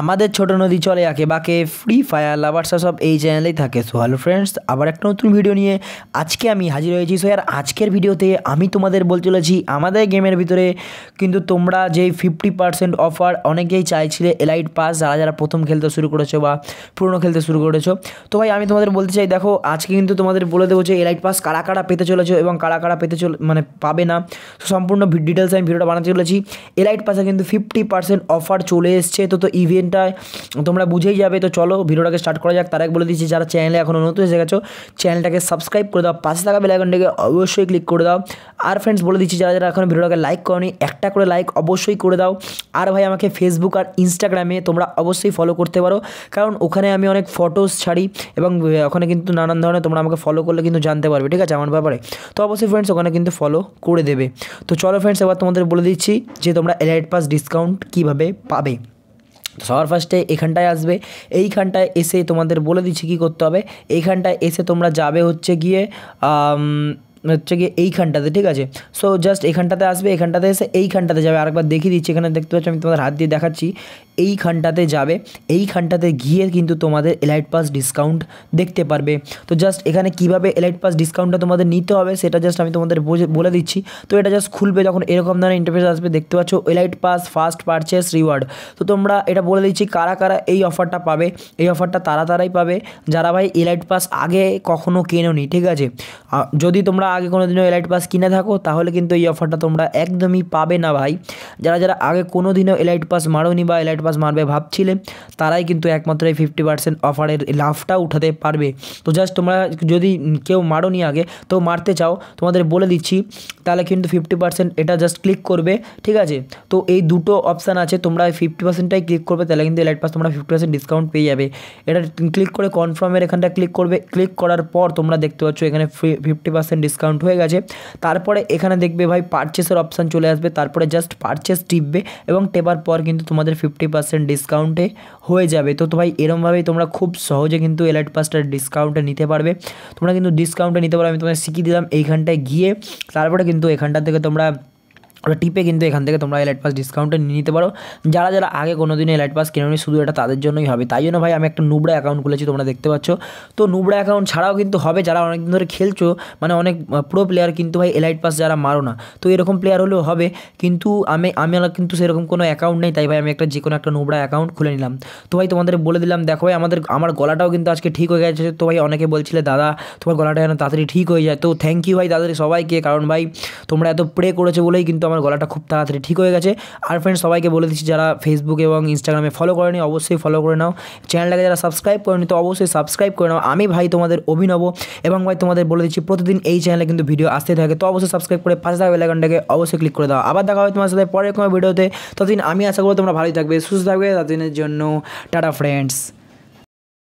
আমাদের ছোট নদী চলে আঁকে বাঁকে ফ্রি ফায়ার লাভার্স সব এই চ্যানেলেই থাকে সো হ্যালো ফ্রেন্ডস আবার একটা নতুন ভিডিও নিয়ে আজকে আমি হাজির হয়েছি সো আর আজকের ভিডিওতে আমি তোমাদের বলতে চলেছি আমাদের গেমের ভিতরে কিন্তু তোমরা যেই ফিফটি পার্সেন্ট অফার অনেকেই চাইছিলে এলাইট পাস যারা যারা প্রথম খেলতে শুরু করেছো বা পুরনো খেলতে শুরু করেছো তো ভাই আমি তোমাদের বলতে চাই দেখো আজকে কিন্তু তোমাদের বলে দেবো যে এলাইট পাস কারা কারা পেতে চলেছো এবং কারা কারা পেতে চলে মানে পাবে না তো সম্পূর্ণ ডিটেলস আমি ভিডিওটা বানাতে চলেছি এলাইট পাসে কিন্তু ফিফটি পার্সেন্ট অফার চলে এসছে তো তো ইভি ইনগ্রিডিয়েন্টটায় তোমরা বুঝেই যাবে তো চলো ভিডিওটাকে স্টার্ট করা যাক তার বলে দিচ্ছি যারা চ্যানেলে এখনও নতুন এসে গেছো চ্যানেলটাকে সাবস্ক্রাইব করে দাও পাশে থাকা বেলাইকনটাকে অবশ্যই ক্লিক করে দাও আর ফ্রেন্ডস বলে দিচ্ছি যারা যারা এখন ভিডিওটাকে লাইক করনি একটা করে লাইক অবশ্যই করে দাও আর ভাই আমাকে ফেসবুক আর ইনস্টাগ্রামে তোমরা অবশ্যই ফলো করতে পারো কারণ ওখানে আমি অনেক ফটোস ছাড়ি এবং ওখানে কিন্তু নানান ধরনের তোমরা আমাকে ফলো করলে কিন্তু জানতে পারবে ঠিক আছে আমার ব্যাপারে তো অবশ্যই ফ্রেন্ডস ওখানে কিন্তু ফলো করে দেবে তো চলো ফ্রেন্ডস এবার তোমাদের বলে দিচ্ছি যে তোমরা এলাইট পাস ডিসকাউন্ট কীভাবে পাবে সবার ফারস্টে এক ঘন্টা আসবে এইখানটায় এসেই তোমাদের বলে দিচ্ছি কি করতে হবে এইখানটায় এসে তোমরা যাবে হচ্ছে গিয়ে হচ্ছে গিয়ে এইখানটাতে ঠিক আছে সো জাস্ট এখানটাতে আসবে এখানটাতে এসে এইখানটাতে যাবে আরেকবার দেখিয়ে দিচ্ছি এখানে দেখতে পাচ্ছি আমি তোমাদের হাত দিয়ে দেখাচ্ছি এইখানটাতে যাবে এইখানটাতে গিয়ে কিন্তু তোমাদের এলাইট পাস ডিসকাউন্ট দেখতে পারবে তো জাস্ট এখানে কিভাবে এলাইট পাস ডিসকাউন্টটা তোমাদের নিতে হবে সেটা জাস্ট আমি তোমাদের বলে দিচ্ছি তো এটা জাস্ট খুলবে যখন এরকম ধরনের ইন্টারভিউ আসবে দেখতে পাচ্ছ elite pass first purchase reward তো তোমরা এটা বলে দিচ্ছি কারা কারা এই অফারটা পাবে এই অফারটা তারা তারাই পাবে যারা ভাই এলাইট পাস আগে কখনো কেনোনি ঠিক আছে যদি তোমরা আগে কোনোদিনও এলিট পাস কিনে থাকো তাহলে কিন্তু এই অফারটা তোমরা একদমই পাবে না ভাই যারা যারা আগে কোনোদিনও এলিট পাস মারোনিবা এলিট পাস মারবে ভাবছিলে তারাই কিন্তু একমাত্রই 50% অফার এর লাভটা उठाতে পারবে তো জাস্ট তোমরা যদি কেউ মারোনি আগে তো মারতে যাও তোমাদের বলে দিচ্ছি তাহলে কিন্তু 50% এটা জাস্ট ক্লিক করবে ঠিক আছে তো এই দুটো অপশন আছে তোমরা 50% টাই ক্লিক করবে তাহলে কিন্তু এলিট পাস তোমরা 50% ডিসকাউন্ট পেয়ে যাবে এটা ক্লিক করে কনফার্ম এরখানটা ক্লিক করবে ক্লিক করার পর তোমরা দেখতে পড়ছো এখানে 50% ডিসকাউন্ট ডিসকাউন্ট হয়ে গেছে তারপরে এখানে দেখবে ভাই পারচেসের অপশান চলে আসবে তারপরে জাস্ট পারচেস টিপবে এবং টেপার পর কিন্তু তোমাদের ফিফটি পার্সেন্ট ডিসকাউন্টে হয়ে যাবে তো তো ভাই এরমভাবেই তোমরা খুব সহজে কিন্তু এলাইট পাসটা ডিসকাউন্টে নিতে পারবে তোমরা কিন্তু ডিসকাউন্টে নিতে পারো আমি তোমাদের শিখিয়ে দিলাম এইখানটায় গিয়ে তারপরে কিন্তু এখানটা থেকে তোমরা ওটা টিপে কিন্তু এখান থেকে তোমরা এলাইট পাস ডিসকাউন্টে নিয়ে নিতে পারো যারা যারা আগে কোনো দিন এলাইট পাস নি শুধু এটা তাদের জন্যই হবে তাই জন্য ভাই আমি একটা নুবড়া অ্যাকাউন্ট খুলেছি তোমরা দেখতে পাচ্ছ তো নুবড়া অ্যাকাউন্ট ছাড়াও কিন্তু হবে যারা অনেকদিন ধরে খেলছো মানে অনেক প্রো প্লেয়ার কিন্তু ভাই এলাইট পাস যারা মারো না তো এরকম প্লেয়ার হলেও হবে কিন্তু আমি আমি আমার কিন্তু সেরকম কোনো অ্যাকাউন্ট নেই তাই ভাই আমি একটা যে কোনো একটা নুবড়া অ্যাকাউন্ট খুলে নিলাম তো ভাই তোমাদের বলে দিলাম দেখো ভাই আমাদের আমার গলাটাও কিন্তু আজকে ঠিক হয়ে গেছে তো ভাই অনেকে বলছিলে দাদা তোমার গলাটা যেন তাড়াতাড়ি ঠিক হয়ে যায় তো থ্যাংক ইউ ভাই তাদের সবাইকে কারণ ভাই তোমরা এত প্রে করেছো বলেই কিন্তু আমার গলাটা খুব তাড়াতাড়ি ঠিক হয়ে গেছে আর ফ্রেন্ড সবাইকে বলে দিচ্ছি যারা ফেসবুক এবং ইনস্টাগ্রামে ফলো করেনি অবশ্যই ফলো করে নাও চ্যানেলটাকে যারা সাবস্ক্রাইব করেনি তো অবশ্যই সাবস্ক্রাইব করে নাও আমি ভাই তোমাদের অভিনব এবং ভাই তোমাদের বলে দিচ্ছি প্রতিদিন এই চ্যানেলে কিন্তু ভিডিও আসতে থাকে তো অবশ্যই সাবস্ক্রাইব করে পাশে থাকা বেলাইকনটাকে অবশ্যই ক্লিক করে দাও আবার দেখা হবে তোমার সাথে পরের কোনো ভিডিওতে ততদিন আমি আশা করবো তোমরা ভালোই থাকবে সুস্থ থাকবে ততদিনের জন্য টাটা ফ্রেন্ডস